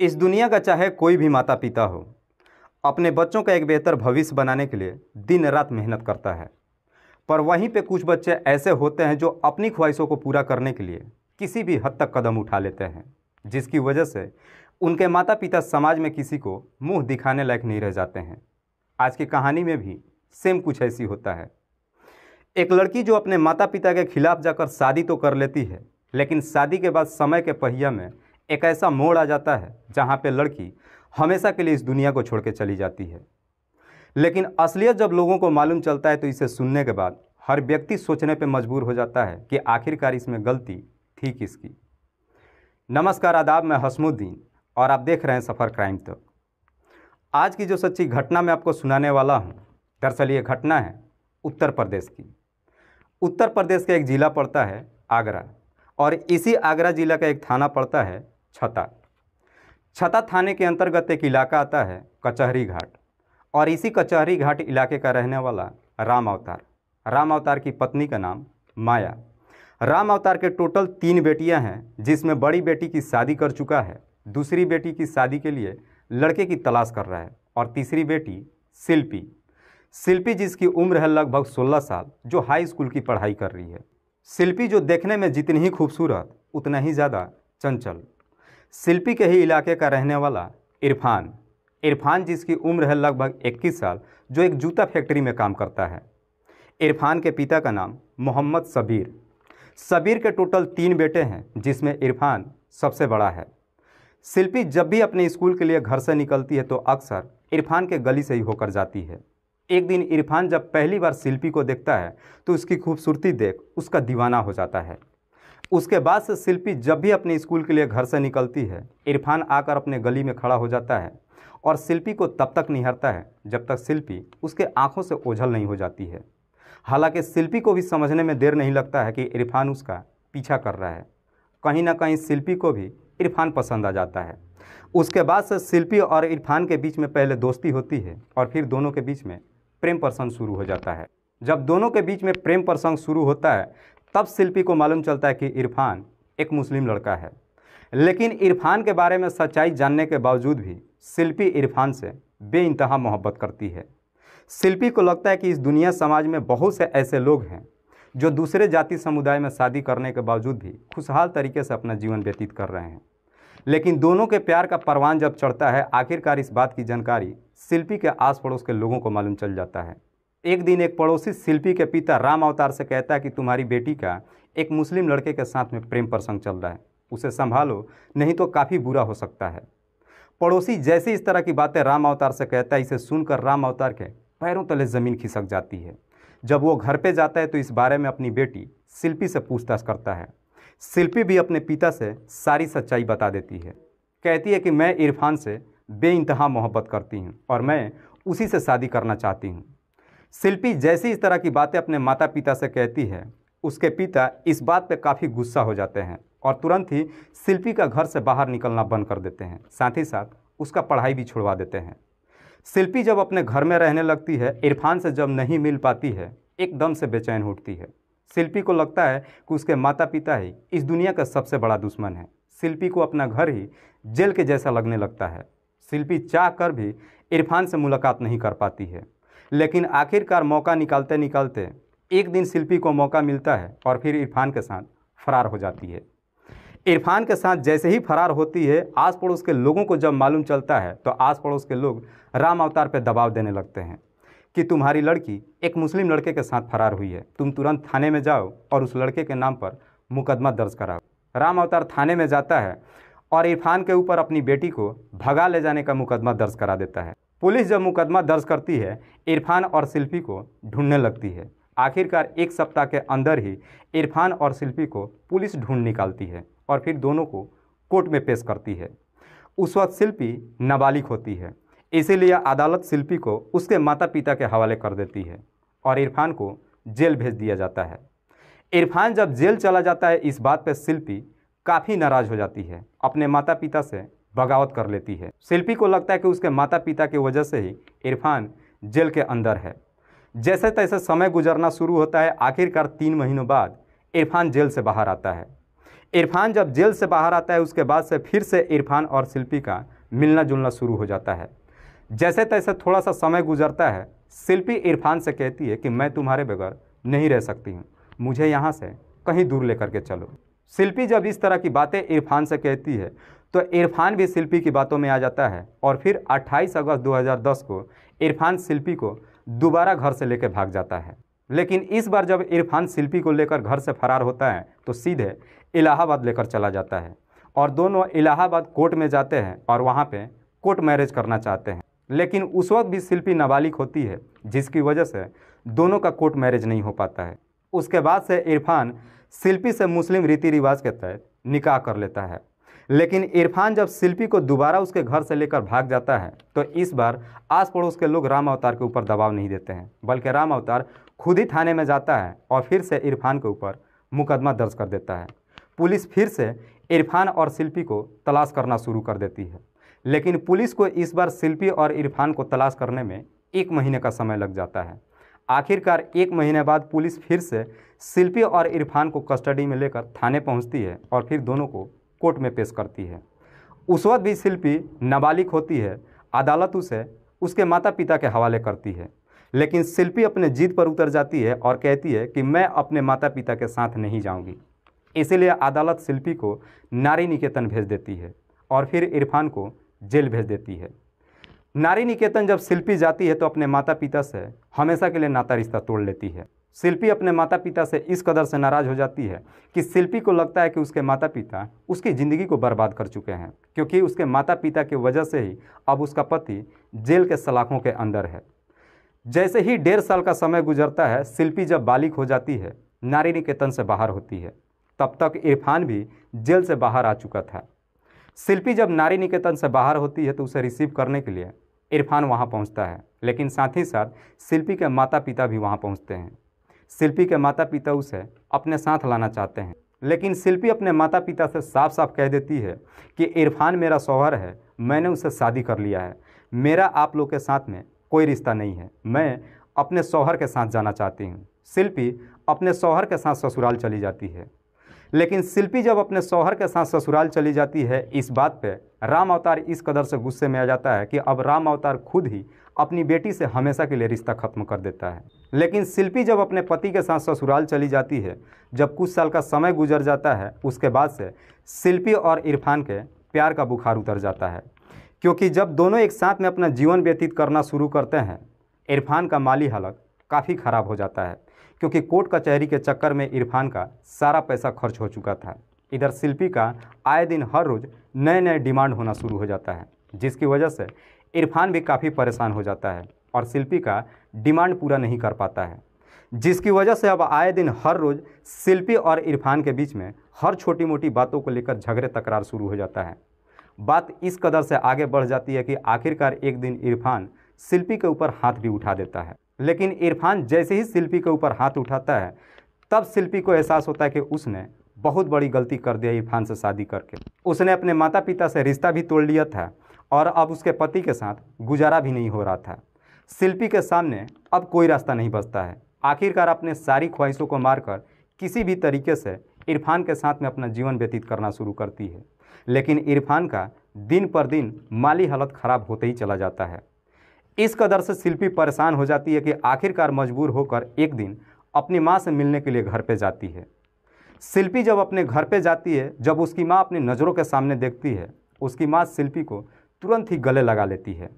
इस दुनिया का चाहे कोई भी माता पिता हो अपने बच्चों का एक बेहतर भविष्य बनाने के लिए दिन रात मेहनत करता है पर वहीं पे कुछ बच्चे ऐसे होते हैं जो अपनी ख्वाहिशों को पूरा करने के लिए किसी भी हद तक कदम उठा लेते हैं जिसकी वजह से उनके माता पिता समाज में किसी को मुंह दिखाने लायक नहीं रह जाते हैं आज की कहानी में भी सेम कुछ ऐसी होता है एक लड़की जो अपने माता पिता के खिलाफ जाकर शादी तो कर लेती है लेकिन शादी के बाद समय के पहिया में एक ऐसा मोड़ आ जाता है जहाँ पे लड़की हमेशा के लिए इस दुनिया को छोड़ चली जाती है लेकिन असलियत जब लोगों को मालूम चलता है तो इसे सुनने के बाद हर व्यक्ति सोचने पर मजबूर हो जाता है कि आखिरकार इसमें गलती थी किसकी नमस्कार आदाब मैं हसमुद्दीन और आप देख रहे हैं सफ़र क्राइम तक आज की जो सच्ची घटना मैं आपको सुनाने वाला हूँ दरअसल ये घटना है उत्तर प्रदेश की उत्तर प्रदेश का एक ज़िला पड़ता है आगरा और इसी आगरा ज़िला का एक थाना पड़ता है छता छता थाने के अंतर्गत एक इलाका आता है कचहरी घाट और इसी कचहरी घाट इलाके का रहने वाला राम अवतार राम अवतार की पत्नी का नाम माया राम अवतार के टोटल तीन बेटियां हैं जिसमें बड़ी बेटी की शादी कर चुका है दूसरी बेटी की शादी के लिए लड़के की तलाश कर रहा है और तीसरी बेटी शिल्पी शिल्पी जिसकी उम्र है लगभग 16 साल जो हाई स्कूल की पढ़ाई कर रही है शिल्पी जो देखने में जितनी ही खूबसूरत उतना ही ज़्यादा चंचल शिल्पी के ही इलाके का रहने वाला इरफान इरफान जिसकी उम्र है लगभग 21 साल जो एक जूता फैक्ट्री में काम करता है इरफान के पिता का नाम मोहम्मद सबीर सबीर के टोटल तीन बेटे हैं जिसमें इरफान सबसे बड़ा है शिल्पी जब भी अपने स्कूल के लिए घर से निकलती है तो अक्सर इरफान के गली से ही होकर जाती है एक दिन इरफान जब पहली बार शिल्पी को देखता है तो उसकी खूबसूरती देख उसका दीवाना हो जाता है उसके बाद से शिल्पी जब भी अपने स्कूल के लिए घर से निकलती है इरफान आकर अपने गली में खड़ा हो जाता है और शिल्पी को तब तक निहारता है जब तक शिल्पी उसके आंखों से ओझल नहीं हो जाती है हालांकि शिल्पी को भी समझने में देर नहीं लगता है कि इरफान उसका पीछा कर रहा है कहीं ना कहीं शिल्पी को भी इरफान पसंद आ जाता है उसके बाद से शिल्पी और इरफान के बीच में पहले दोस्ती होती है और फिर दोनों के बीच में प्रेम प्रसंग शुरू हो जाता है जब दोनों के बीच में प्रेम प्रसंग शुरू होता है तब शिल्पी को मालूम चलता है कि इरफान एक मुस्लिम लड़का है लेकिन इरफान के बारे में सच्चाई जानने के बावजूद भी शिल्पी इरफान से बे इंतहा मोहब्बत करती है शिल्पी को लगता है कि इस दुनिया समाज में बहुत से ऐसे लोग हैं जो दूसरे जाति समुदाय में शादी करने के बावजूद भी खुशहाल तरीके से अपना जीवन व्यतीत कर रहे हैं लेकिन दोनों के प्यार का परवान जब चढ़ता है आखिरकार इस बात की जानकारी शिल्पी के आस पड़ोस के लोगों को मालूम चल जाता है एक दिन एक पड़ोसी शिल्पी के पिता राम अवतार से कहता है कि तुम्हारी बेटी का एक मुस्लिम लड़के के साथ में प्रेम प्रसंग चल रहा है उसे संभालो नहीं तो काफ़ी बुरा हो सकता है पड़ोसी जैसे इस तरह की बातें राम अवतार से कहता है इसे सुनकर राम अवतार के पैरों तले ज़मीन खिसक जाती है जब वो घर पे जाता है तो इस बारे में अपनी बेटी शिल्पी से पूछताछ करता है शिल्पी भी अपने पिता से सारी सच्चाई बता देती है कहती है कि मैं इरफान से बे मोहब्बत करती हूँ और मैं उसी से शादी करना चाहती हूँ शिल्पी जैसी इस तरह की बातें अपने माता पिता से कहती है उसके पिता इस बात पर काफ़ी गुस्सा हो जाते हैं और तुरंत ही शिल्पी का घर से बाहर निकलना बंद कर देते हैं साथ ही साथ उसका पढ़ाई भी छुड़वा देते हैं शिल्पी जब अपने घर में रहने लगती है इरफान से जब नहीं मिल पाती है एकदम से बेचैन उठती है शिल्पी को लगता है कि उसके माता पिता ही इस दुनिया का सबसे बड़ा दुश्मन है शिल्पी को अपना घर ही जेल के जैसा लगने लगता है शिल्पी चाह कर भी इरफान से मुलाकात नहीं कर पाती है लेकिन आखिरकार मौका निकालते निकालते एक दिन शिल्पी को मौका मिलता है और फिर इरफान के साथ फरार हो जाती है इरफान के साथ जैसे ही फरार होती है आस पड़ोस के लोगों को जब मालूम चलता है तो आस पड़ोस के लोग राम अवतार पर दबाव देने लगते हैं कि तुम्हारी लड़की एक मुस्लिम लड़के के साथ फरार हुई है तुम तुरंत थाने में जाओ और उस लड़के के नाम पर मुकदमा दर्ज कराओ राम अवतार थाने में जाता है और इरफान के ऊपर अपनी बेटी को भगा ले जाने का मुकदमा दर्ज करा देता है पुलिस जब मुकदमा दर्ज करती है इरफान और शिल्पी को ढूंढने लगती है आखिरकार एक सप्ताह के अंदर ही इरफान और शिल्पी को पुलिस ढूंढ निकालती है और फिर दोनों को कोर्ट में पेश करती है उस वक्त शिल्पी नाबालिग होती है इसीलिए अदालत शिल्पी को उसके माता पिता के हवाले कर देती है और इरफान को जेल भेज दिया जाता है इरफान जब जेल चला जाता है इस बात पर शिल्पी काफ़ी नाराज़ हो जाती है अपने माता पिता से बगावत कर लेती है शिल्पी को लगता है कि उसके माता पिता की वजह से ही इरफान जेल के अंदर है जैसे तैसे समय गुजरना शुरू होता है आखिरकार तीन महीनों बाद इरफान जेल से बाहर आता है इरफान जब जेल से बाहर आता है उसके बाद से फिर से इरफान और शिल्पी का मिलना जुलना शुरू हो जाता है जैसे तैसे थोड़ा सा समय गुजरता है शिल्पी इरफान से कहती है कि मैं तुम्हारे बगैर नहीं रह सकती हूँ मुझे यहाँ से कहीं दूर लेकर के चलो शिल्पी जब इस तरह की बातें इरफान से कहती है तो इरफान भी शिल्पी की बातों में आ जाता है और फिर 28 अगस्त 2010 को इरफान शिल्पी को दोबारा घर से लेकर भाग जाता है लेकिन इस बार जब इरफान शिल्पी को लेकर घर से फरार होता है तो सीधे इलाहाबाद लेकर चला जाता है और दोनों इलाहाबाद कोर्ट में जाते हैं और वहाँ पर कोर्ट मैरिज करना चाहते हैं लेकिन उस वक्त भी शिल्पी नाबालिग होती है जिसकी वजह से दोनों का कोर्ट मैरिज नहीं हो पाता है उसके बाद से इरफान शिल्पी से मुस्लिम रीति रिवाज के तहत निकाह कर लेता है लेकिन इरफान जब शिल्पी को दोबारा उसके घर से लेकर भाग जाता है तो इस बार आस पड़ोस के लोग राम अवतार के ऊपर दबाव नहीं देते हैं बल्कि राम अवतार खुद ही थाने में जाता है और फिर से इरफान के ऊपर मुकदमा दर्ज कर देता है पुलिस फिर से इरफान और शिल्पी को तलाश करना शुरू कर देती है लेकिन पुलिस को इस बार शिल्पी और इरफान को तलाश करने में एक महीने का समय लग जाता है आखिरकार एक महीने बाद पुलिस फिर से शिल्पी और इरफान को कस्टडी में लेकर थाने पहुंचती है और फिर दोनों को कोर्ट में पेश करती है उस वक्त भी शिल्पी नाबालिग होती है अदालत उसे उसके माता पिता के हवाले करती है लेकिन शिल्पी अपने जीत पर उतर जाती है और कहती है कि मैं अपने माता पिता के साथ नहीं जाऊंगी इसीलिए अदालत शिल्पी को नारी निकेतन भेज देती है और फिर इरफान को जेल भेज देती है नारी निकेतन जब शिल्पी जाती है तो अपने माता पिता से हमेशा के लिए नाता रिश्ता तोड़ लेती है शिल्पी अपने माता पिता से इस कदर से नाराज़ हो जाती है कि शिल्पी को लगता है कि उसके माता पिता उसकी ज़िंदगी को बर्बाद कर चुके हैं क्योंकि उसके माता पिता की वजह से ही अब उसका पति जेल के सलाखों के अंदर है जैसे ही डेढ़ साल का समय गुजरता है शिल्पी जब बालिक हो जाती है नारी निकेतन से बाहर होती है तब तक इरफान भी जेल से बाहर आ चुका था शिल्पी जब नारी निकेतन से बाहर होती है तो उसे रिसीव करने के लिए इरफान वहाँ पहुँचता है लेकिन साथ ही साथ शिल्पी के माता पिता भी वहाँ पहुँचते हैं शिल्पी के माता पिता उसे अपने साथ लाना चाहते हैं लेकिन शिल्पी अपने माता पिता से साफ साफ कह देती है कि इरफान मेरा शौहर है मैंने उसे शादी कर लिया है मेरा आप लोग के साथ में कोई रिश्ता नहीं है मैं अपने शौहर के साथ जाना चाहती हूँ शिल्पी अपने शौहर के साथ ससुराल चली जाती है लेकिन शिल्पी जब अपने शौहर के साथ ससुराल चली जाती है इस बात पे राम अवतार इस कदर से गुस्से में आ जाता है कि अब राम अवतार खुद ही अपनी बेटी से हमेशा के लिए रिश्ता खत्म कर देता है लेकिन शिल्पी जब अपने पति के साथ ससुराल चली जाती है जब कुछ साल का समय गुजर जाता है उसके बाद से शिल्पी और इरफान के प्यार का बुखार उतर जाता है क्योंकि जब दोनों एक साथ में अपना जीवन व्यतीत करना शुरू करते हैं इरफान का माली हालत काफ़ी ख़राब हो जाता है क्योंकि कोर्ट कचहरी के चक्कर में इरफान का सारा पैसा खर्च हो चुका था इधर शिल्पी का आए दिन हर रोज़ नए नए डिमांड होना शुरू हो जाता है जिसकी वजह से इरफान भी काफ़ी परेशान हो जाता है और शिल्पी का डिमांड पूरा नहीं कर पाता है जिसकी वजह से अब आए दिन हर रोज़ शिल्पी और इरफान के बीच में हर छोटी मोटी बातों को लेकर झगड़े तकरार शुरू हो जाता है बात इस कदर से आगे बढ़ जाती है कि आखिरकार एक दिन इरफान शिल्पी के ऊपर हाथ भी उठा देता है लेकिन इरफान जैसे ही शिल्पी के ऊपर हाथ उठाता है तब शिल्पी को एहसास होता है कि उसने बहुत बड़ी गलती कर दिया इरफान से शादी करके उसने अपने माता पिता से रिश्ता भी तोड़ लिया था और अब उसके पति के साथ गुजारा भी नहीं हो रहा था शिल्पी के सामने अब कोई रास्ता नहीं बचता है आखिरकार अपने सारी ख्वाहिशों को मारकर किसी भी तरीके से इरफान के साथ में अपना जीवन व्यतीत करना शुरू करती है लेकिन इरफान का दिन पर दिन माली हालत खराब होते ही चला जाता है इस कदर से शिल्पी परेशान हो जाती है कि आखिरकार मजबूर होकर एक दिन अपनी माँ से मिलने के लिए घर पर जाती है शिल्पी जब अपने घर पर जाती है जब उसकी माँ अपनी नज़रों के सामने देखती है उसकी माँ शिल्पी को तुरंत ही गले लगा लेती है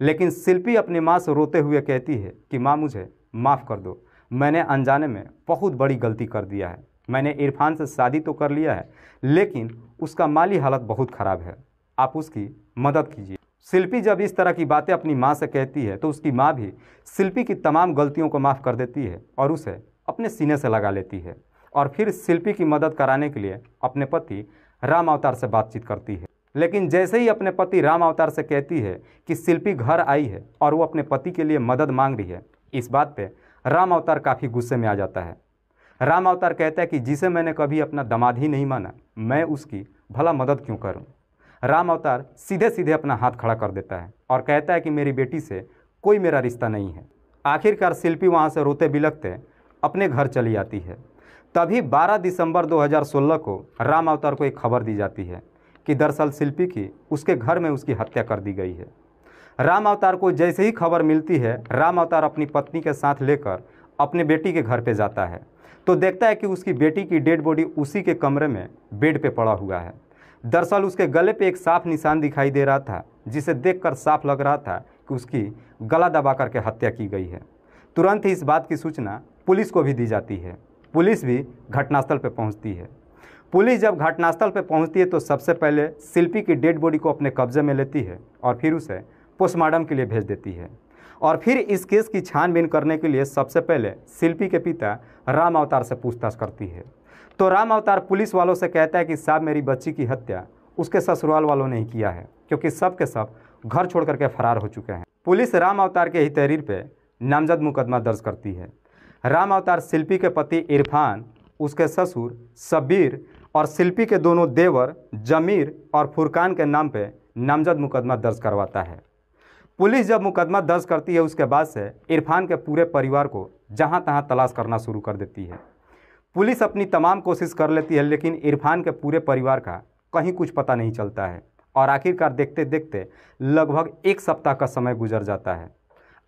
लेकिन शिल्पी अपनी माँ से रोते हुए कहती है कि माँ मुझे माफ़ कर दो मैंने अनजाने में बहुत बड़ी गलती कर दिया है मैंने इरफान से शादी तो कर लिया है लेकिन उसका माली हालत बहुत ख़राब है आप उसकी मदद कीजिए शिल्पी जब इस तरह की बातें अपनी माँ से कहती है तो उसकी माँ भी शिल्पी की तमाम गलतियों को माफ़ कर देती है और उसे अपने सीने से लगा लेती है और फिर शिल्पी की मदद कराने के लिए अपने पति राम अवतार से बातचीत करती है लेकिन जैसे ही अपने पति राम अवतार से कहती है कि शिल्पी घर आई है और वो अपने पति के लिए मदद मांग रही है इस बात पे राम अवतार काफ़ी गुस्से में आ जाता है राम अवतार कहता है कि जिसे मैंने कभी अपना दमाद ही नहीं माना मैं उसकी भला मदद क्यों करूँ राम अवतार सीधे सीधे अपना हाथ खड़ा कर देता है और कहता है कि मेरी बेटी से कोई मेरा रिश्ता नहीं है आखिरकार शिल्पी वहाँ से रोते बिलखते अपने घर चली आती है तभी 12 दिसंबर 2016 को राम अवतार को एक खबर दी जाती है कि दरअसल शिल्पी की उसके घर में उसकी हत्या कर दी गई है राम अवतार को जैसे ही खबर मिलती है राम अवतार अपनी पत्नी के साथ लेकर अपने बेटी के घर पे जाता है तो देखता है कि उसकी बेटी की डेड बॉडी उसी के कमरे में बेड पे पड़ा हुआ है दरअसल उसके गले पे एक साफ निशान दिखाई दे रहा था जिसे देखकर साफ लग रहा था कि उसकी गला दबा करके हत्या की गई है तुरंत ही इस बात की सूचना पुलिस को भी दी जाती है पुलिस भी घटनास्थल पर पहुँचती है पुलिस जब घटनास्थल पर पहुंचती है तो सबसे पहले शिल्पी की डेड बॉडी को अपने कब्जे में लेती है और फिर उसे पोस्टमार्टम के लिए भेज देती है और फिर इस केस की छानबीन करने के लिए सबसे पहले शिल्पी के पिता राम अवतार से पूछताछ करती है तो राम अवतार पुलिस वालों से कहता है कि साहब मेरी बच्ची की हत्या उसके ससुराल वालों ने ही किया है क्योंकि सब के सब घर छोड़ करके फरार हो चुके हैं पुलिस राम अवतार के ही तहरीर पर नामजद मुकदमा दर्ज करती है राम अवतार शिल्पी के पति इरफान उसके ससुर शब्बीर और शिल्पी के दोनों देवर जमीर और फुरकान के नाम पे नामजद मुकदमा दर्ज करवाता है पुलिस जब मुकदमा दर्ज करती है उसके बाद से इरफान के पूरे परिवार को जहाँ तहाँ तलाश करना शुरू कर देती है पुलिस अपनी तमाम कोशिश कर लेती है लेकिन इरफान के पूरे परिवार का कहीं कुछ पता नहीं चलता है और आखिरकार देखते देखते लगभग एक सप्ताह का समय गुजर जाता है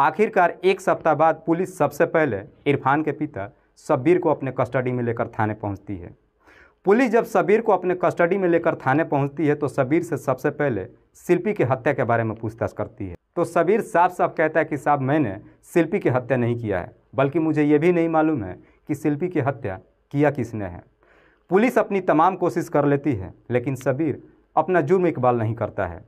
आखिरकार एक सप्ताह बाद पुलिस सबसे पहले इरफान के पिता शब्बीर को अपने कस्टडी में लेकर थाने पहुंचती है पुलिस जब सबीर को अपने कस्टडी में लेकर थाने पहुंचती है तो सबीर से सबसे पहले शिल्पी की हत्या के बारे में पूछताछ करती है तो सबीर साफ साफ कहता है कि साहब मैंने शिल्पी की हत्या नहीं किया है बल्कि मुझे ये भी नहीं मालूम है कि शिल्पी की हत्या किया किसने है पुलिस अपनी तमाम कोशिश कर लेती है लेकिन सबीर अपना जुर्म इकबाल नहीं करता है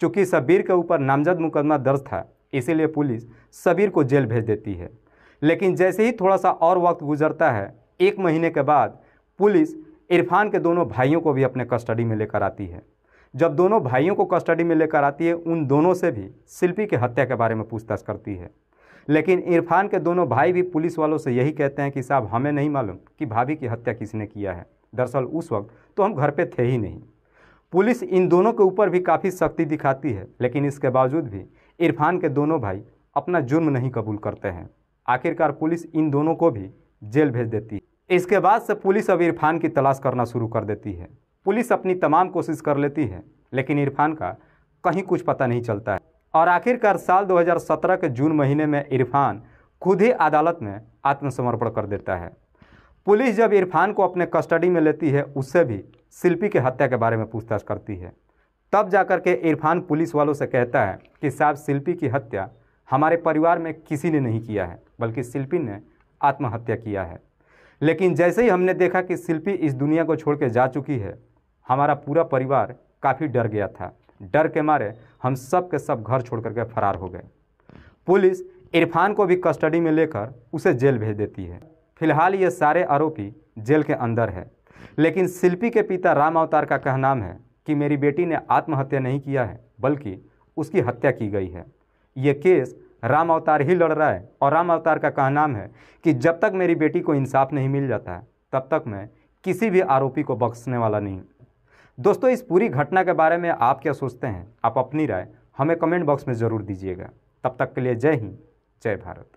चूँकि सबीर के ऊपर नामजद मुकदमा दर्ज था इसीलिए पुलिस सबीर को जेल भेज देती है लेकिन जैसे ही थोड़ा सा और वक्त गुजरता है एक महीने के बाद पुलिस इरफान के दोनों भाइयों को भी अपने कस्टडी में लेकर आती है जब दोनों भाइयों को कस्टडी में लेकर आती है उन दोनों से भी शिल्पी की हत्या के बारे में पूछताछ करती है लेकिन इरफान के दोनों भाई भी पुलिस वालों से यही कहते हैं कि साहब हमें नहीं मालूम कि भाभी की हत्या किसने किया है दरअसल उस वक्त तो हम घर पे थे ही नहीं पुलिस इन दोनों के ऊपर भी काफ़ी सख्ती दिखाती है लेकिन इसके बावजूद भी इरफान के दोनों भाई अपना जुर्म नहीं कबूल करते हैं आखिरकार पुलिस इन दोनों को भी जेल भेज देती है इसके बाद से पुलिस अब इरफान की तलाश करना शुरू कर देती है पुलिस अपनी तमाम कोशिश कर लेती है लेकिन इरफान का कहीं कुछ पता नहीं चलता है और आखिरकार साल 2017 के जून महीने में इरफान खुद ही अदालत में आत्मसमर्पण कर देता है पुलिस जब इरफान को अपने कस्टडी में लेती है उससे भी शिल्पी के हत्या के बारे में पूछताछ करती है तब जाकर के इरफान पुलिस वालों से कहता है कि साहब शिल्पी की हत्या हमारे परिवार में किसी ने नहीं किया है बल्कि शिल्पी ने आत्महत्या किया है लेकिन जैसे ही हमने देखा कि शिल्पी इस दुनिया को छोड़ के जा चुकी है हमारा पूरा परिवार काफ़ी डर गया था डर के मारे हम सब के सब घर छोड़ करके फरार हो गए पुलिस इरफान को भी कस्टडी में लेकर उसे जेल भेज देती है फिलहाल ये सारे आरोपी जेल के अंदर है लेकिन शिल्पी के पिता राम अवतार का कहना है कि मेरी बेटी ने आत्महत्या नहीं किया है बल्कि उसकी हत्या की गई है ये केस राम अवतार ही लड़ रहा है और राम अवतार का कहनाम है कि जब तक मेरी बेटी को इंसाफ नहीं मिल जाता है तब तक मैं किसी भी आरोपी को बख्शने वाला नहीं दोस्तों इस पूरी घटना के बारे में आप क्या सोचते हैं आप अपनी राय हमें कमेंट बॉक्स में ज़रूर दीजिएगा तब तक के लिए जय हिंद जय भारत